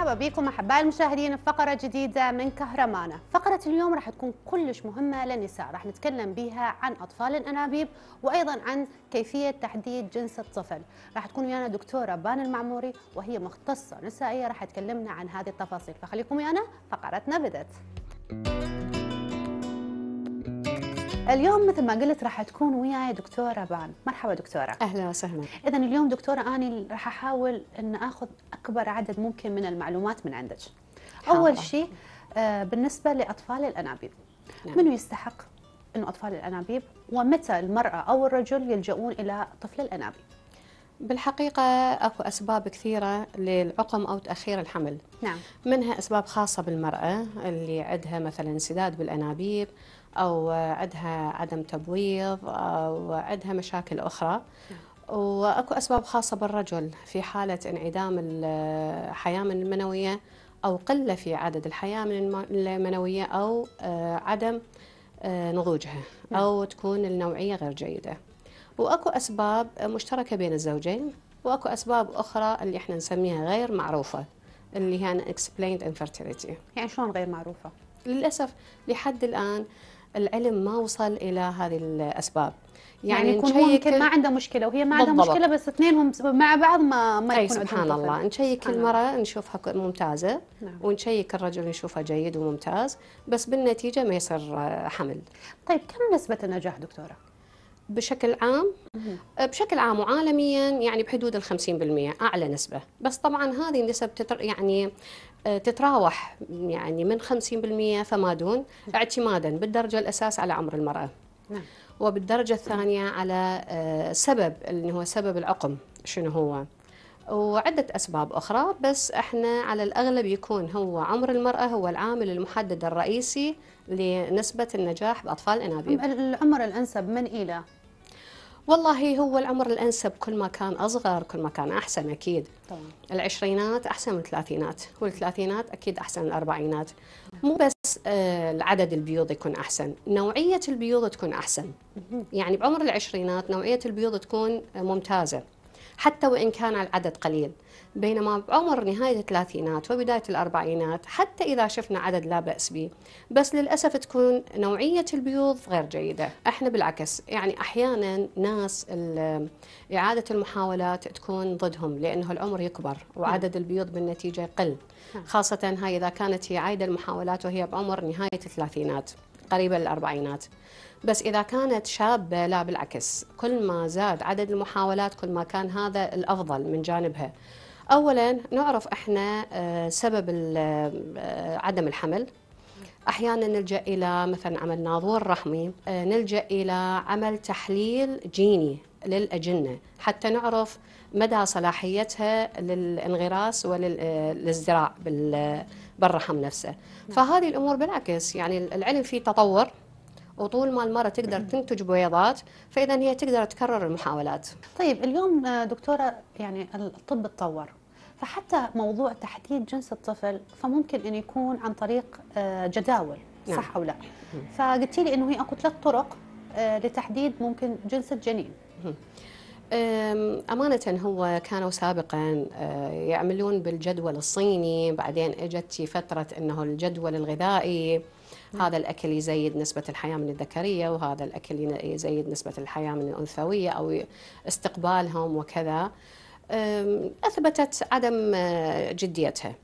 مرحبا بكم احبائي المشاهدين في فقره جديده من كهرمانه فقره اليوم راح تكون كلش مهمه للنساء راح نتكلم بها عن اطفال الانابيب وايضا عن كيفيه تحديد جنس الطفل راح تكون ويانا دكتوره بان المعموري وهي مختصه نسائيه راح تكلمنا عن هذه التفاصيل فخليكم ويانا فقرتنا بدت اليوم مثل ما قلت راح تكون وياي دكتوره بان مرحبا دكتوره اهلا وسهلا اذا اليوم دكتوره اني راح احاول ان اخذ اكبر عدد ممكن من المعلومات من عندك اول شيء آه، بالنسبه لاطفال الانابيب نعم. منو يستحق انه اطفال الانابيب ومتى المراه او الرجل يلجؤون الى طفل الانابيب بالحقيقة أكو أسباب كثيرة للعقم أو تأخير الحمل نعم. منها أسباب خاصة بالمرأة اللي عندها مثلا انسداد بالأنابيب أو عندها عدم تبويض أو عندها مشاكل أخرى وأكو أسباب خاصة بالرجل في حالة انعدام من المنوية أو قلة في عدد الحياه من المنوية أو آه، عدم آه، نضوجها نعم. أو تكون النوعية غير جيدة وأكو أسباب مشتركة بين الزوجين وأكو أسباب أخرى اللي احنا نسميها غير معروفة اللي هي unexplained infertility يعني شلون غير معروفة؟ للأسف لحد الآن العلم ما وصل الى هذه الاسباب يعني, يعني يكون ممكن ما عنده مشكله وهي ما عندها مشكله بس اثنينهم مع بعض ما ما أي يكون سبحان الله نشيك المراه نشوفها ممتازه نعم. ونشيك الرجل نشوفه جيد وممتاز بس بالنتيجه ما يصير آه، حمل طيب كم نسبه النجاح دكتوره بشكل عام آه، بشكل عام وعالميا يعني بحدود ال 50% اعلى نسبه بس طبعا هذه النسب يعني آه، تتراوح يعني من 50% فما دون نعم. اعتمادا بالدرجه الاساس على عمر المراه نعم. وبالدرجه الثانيه على آه، سبب اللي هو سبب العقم شنو هو وعدة أسباب أخرى بس إحنا على الأغلب يكون هو عمر المرأة هو العامل المحدد الرئيسي لنسبة النجاح بأطفال الأنابيب العمر الأنسب من إلى؟ والله هو العمر الانسب كل ما كان اصغر كل ما كان احسن اكيد طبعا. العشرينات احسن من الثلاثينات والثلاثينات اكيد احسن من الاربعينات مو بس آه، العدد البيوض يكون احسن نوعيه البيوض تكون احسن يعني بعمر العشرينات نوعيه البيوض تكون ممتازه حتى وإن كان العدد قليل بينما بعمر نهاية الثلاثينات وبداية الأربعينات حتى إذا شفنا عدد لا بأس به بس للأسف تكون نوعية البيوض غير جيدة إحنا بالعكس يعني أحيانا ناس إعادة المحاولات تكون ضدهم لأنه العمر يكبر وعدد البيوض بالنتيجة يقل نعم. خاصة هاي إذا كانت هي عايدة المحاولات وهي بعمر نهاية الثلاثينات قريبة للأربعينات بس إذا كانت شابة لا بالعكس كل ما زاد عدد المحاولات كل ما كان هذا الأفضل من جانبها أولا نعرف إحنا آه، سبب آه، عدم الحمل احيانا نلجا الى مثلا عمل ناظور رحمي آه، نلجا الى عمل تحليل جيني للأجنة حتى نعرف مدى صلاحيتها للانغراس وللازدراع بالرحم نفسه فهذه الأمور بالعكس يعني العلم فيه تطور وطول ما المرأة تقدر تنتج بويضات فإذا هي تقدر تكرر المحاولات طيب اليوم دكتورة يعني الطب تطور فحتى موضوع تحديد جنس الطفل فممكن أن يكون عن طريق آه، جداول صح نعم. أو لا فقلتي لي أنه هي أكو ثلاث طرق آه، لتحديد ممكن جنس الجنين أمانة هو كانوا سابقا أه، يعملون بالجدول الصيني بعدين اجت فترة أنه الجدول الغذائي هذا الأكل يزيد نسبة الحياة من الذكرية وهذا الأكل يزيد نسبة الحياة من الأنثوية أو استقبالهم وكذا أثبتت عدم أه، جديتها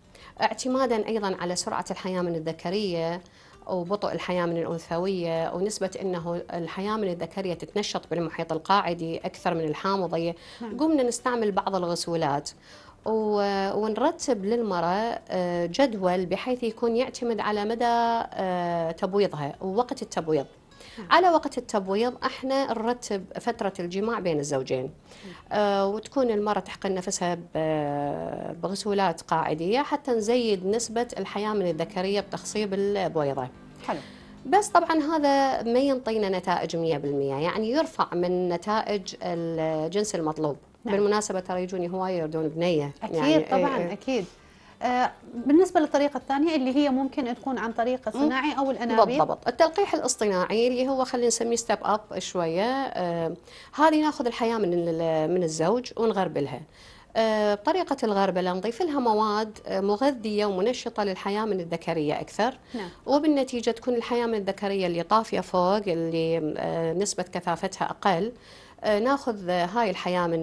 اعتمادا أيضا على سرعة الحياة من الذكرية وبطء الحياة من الأنثوية ونسبة أنه الحياة من الذكرية تتنشط بالمحيط القاعدي أكثر من الحامضية نعم. قمنا نستعمل بعض الغسولات ونرتب للمرأة آه، جدول بحيث يكون يعتمد على مدى آه، تبويضها ووقت التبويض على وقت التبويض احنا نرتب فتره الجماع بين الزوجين آه وتكون المراه تحقن نفسها بغسولات قاعديه حتى نزيد نسبه الحياه من الذكريه بتخصيب البويضه حلو بس طبعا هذا ما ينطينا نتائج 100% يعني يرفع من نتائج الجنس المطلوب نعم. بالمناسبه ترى يجوني هوايه يردون بنيه اكيد يعني إيه، طبعا إيه. اكيد آه، بالنسبه للطريقه الثانيه اللي هي ممكن تكون عن طريق الصناعي او الانابيب بالضبط التلقيح الاصطناعي اللي هو خلينا نسميه ستيب اب شويه آه، هذه ناخذ الحياه من من الزوج ونغربلها بطريقة آه، الغربلة نضيف لها مواد مغذية ومنشطة للحياة من الذكرية أكثر نعم. وبالنتيجة تكون الحياة من الذكرية اللي طافية فوق اللي نسبة كثافتها أقل آه، ناخذ آه، هاي الحياه من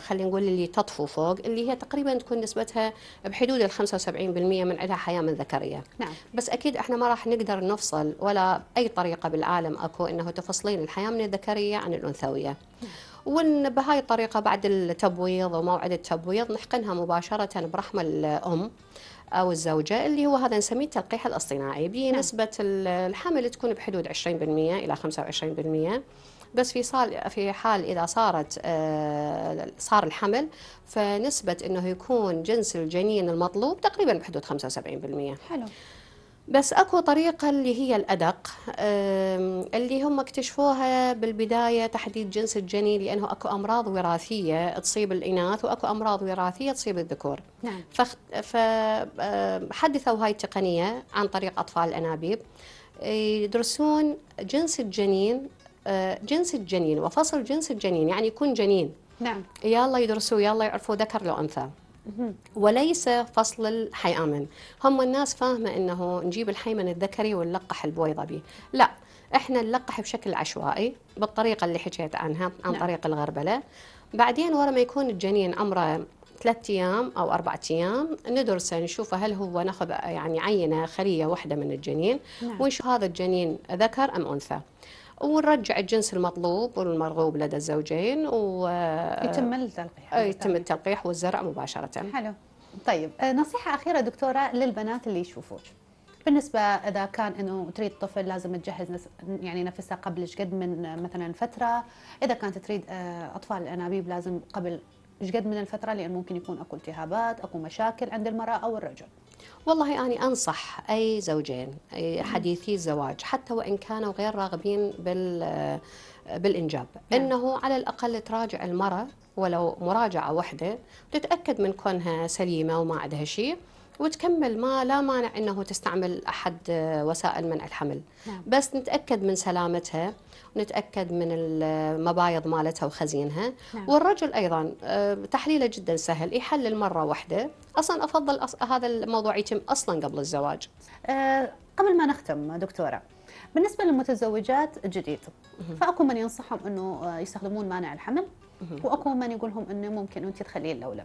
خلينا نقول اللي تطفو فوق اللي هي تقريبا تكون نسبتها بحدود ال 75% من عندها حياه من ذكريه نعم. بس اكيد احنا ما راح نقدر نفصل ولا اي طريقه بالعالم اكو انه تفصلين الحياه من الذكريه عن الانثويه وان بهاي الطريقه بعد التبويض وموعد التبويض نحقنها مباشره برحم الام او الزوجه اللي هو هذا نسميه التلقيح الاصطناعي بنسبه نعم. الحمل تكون بحدود 20% الى 25% بس في صال في حال اذا صارت آه، صار الحمل فنسبه انه يكون جنس الجنين المطلوب تقريبا بحدود 75% حلو بس اكو طريقة اللي هي الأدق اللي هم اكتشفوها بالبداية تحديد جنس الجنين لأنه اكو أمراض وراثية تصيب الإناث واكو أمراض وراثية تصيب الذكور. نعم. فحدثوا هاي التقنية عن طريق أطفال الأنابيب يدرسون جنس الجنين آه، جنس الجنين وفصل جنس الجنين يعني يكون جنين نعم يلا يدرسوا يلا يعرفوا ذكر لو انثى وليس فصل الحيامن هم الناس فاهمه انه نجيب الحيمن الذكري ونلقح البويضه به لا احنا نلقح بشكل عشوائي بالطريقه اللي حكيت عنها عن نعم. طريق الغربله بعدين ورا ما يكون الجنين عمره ثلاث ايام او اربع ايام ندرسه نشوف هل هو ناخذ يعني عينه خليه واحده من الجنين نعم. ونشوف هذا الجنين ذكر ام انثى ونرجع الجنس المطلوب والمرغوب لدى الزوجين و يتم التلقيح يتم التلقيح والزرع مباشره حلو طيب آه، نصيحه اخيره دكتوره للبنات اللي يشوفوك بالنسبة إذا كان إنه تريد طفل لازم تجهز يعني نفسها قبل قد من آه، مثلا فترة، إذا كانت تريد آه، أطفال الأنابيب لازم قبل قد من الفترة لأن ممكن يكون أكو التهابات، أكو مشاكل عند المرأة أو الرجل. والله أنا يعني أنصح أي زوجين أي حديثي الزواج حتى وإن كانوا غير راغبين بال آه، بالإنجاب يعني. أنه على الأقل تراجع المرأة ولو مراجعة واحدة تتأكد من كونها سليمة وما عندها شيء وتكمل ما لا مانع انه تستعمل احد آه، وسائل منع الحمل نعم. بس نتاكد من سلامتها ونتاكد من المبايض آه، مالتها وخزينها نعم. والرجل ايضا آه، تحليله جدا سهل يحلل مره واحده اصلا افضل أص... هذا الموضوع يتم اصلا قبل الزواج أه قبل ما نختم دكتوره بالنسبه للمتزوجات الجديد فاكو من ينصحهم انه يستخدمون مانع الحمل واكو من يقول لهم انه ممكن انت تخليه اللولب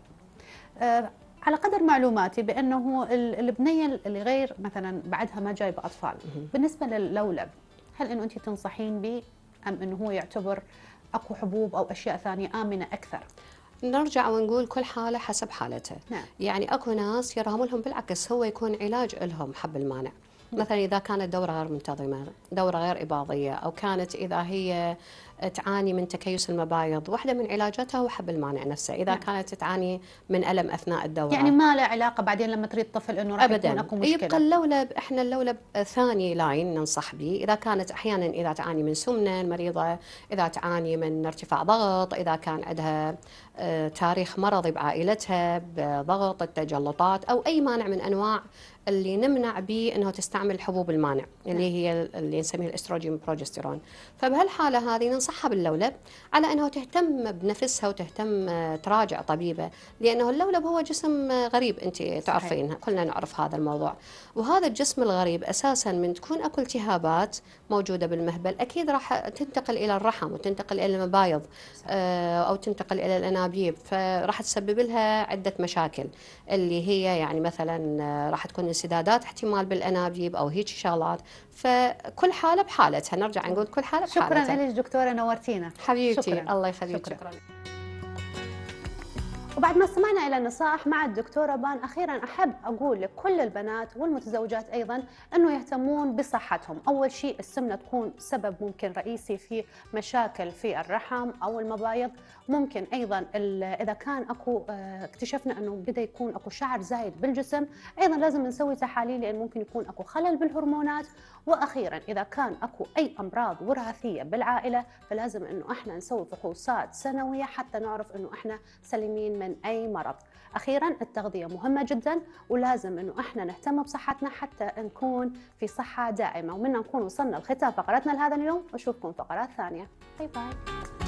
على قدر معلوماتي بانه البنيه اللي غير مثلا بعدها ما جايبه اطفال بالنسبه للولب هل انه انت تنصحين به ام انه هو يعتبر اكو حبوب او اشياء ثانيه امنه اكثر نرجع ونقول كل حاله حسب حالته نعم. يعني اكو ناس يرهم لهم بالعكس هو يكون علاج لهم حب المانع نعم. مثلا اذا كانت دوره غير منتظمه دوره غير اباضيه او كانت اذا هي تعاني من تكيس المبايض واحدة من علاجاتها هو حب المانع نفسه إذا نعم. كانت تعاني من ألم أثناء الدورة يعني ما له علاقة بعدين لما تريد طفل أنه راح أبدا. يكون أكو مشكلة يبقى اللولب إحنا اللولب ثاني لاين ننصح به إذا كانت أحيانا إذا تعاني من سمنة المريضة إذا تعاني من ارتفاع ضغط إذا كان عندها آه، تاريخ مرضي بعائلتها بضغط التجلطات أو أي مانع من أنواع اللي نمنع به انه تستعمل حبوب المانع اللي نعم. هي اللي نسميها الاستروجين بروجستيرون فبهالحاله هذه ننصح ينصحها باللولب على أنه تهتم بنفسها وتهتم آه، تراجع طبيبة لأنه اللولب هو جسم آه، غريب أنت تعرفين كلنا نعرف هذا الموضوع وهذا الجسم الغريب أساسا من تكون أكو التهابات موجودة بالمهبل أكيد راح تنتقل إلى الرحم وتنتقل إلى المبايض آه، أو تنتقل إلى الأنابيب فراح تسبب لها عدة مشاكل اللي هي يعني مثلا راح تكون انسدادات احتمال بالأنابيب أو هيك شغلات فكل حالة بحالتها نرجع نقول كل حالة بحالتها شكرا لك دكتورة نورتينا حبيبتي شكرا. الله يخليك شكرا, شكرا. وبعد ما استمعنا إلى النصائح مع الدكتورة بان أخيرا أحب أقول لكل البنات والمتزوجات أيضا أنه يهتمون بصحتهم أول شيء السمنة تكون سبب ممكن رئيسي في مشاكل في الرحم أو المبايض ممكن أيضا إذا كان أكو آه، اكتشفنا أنه بدأ يكون أكو شعر زايد بالجسم أيضا لازم نسوي تحاليل لأن ممكن يكون أكو خلل بالهرمونات وأخيرا إذا كان أكو أي أمراض وراثية بالعائلة فلازم أنه إحنا نسوي فحوصات سنوية حتى نعرف أنه إحنا سليمين من من أي مرض أخيرا التغذية مهمة جدا ولازم أنه إحنا نهتم بصحتنا حتى نكون في صحة دائمة ومننا نكون وصلنا لختام فقرتنا لهذا اليوم وأشوفكم فقرات ثانية باي باي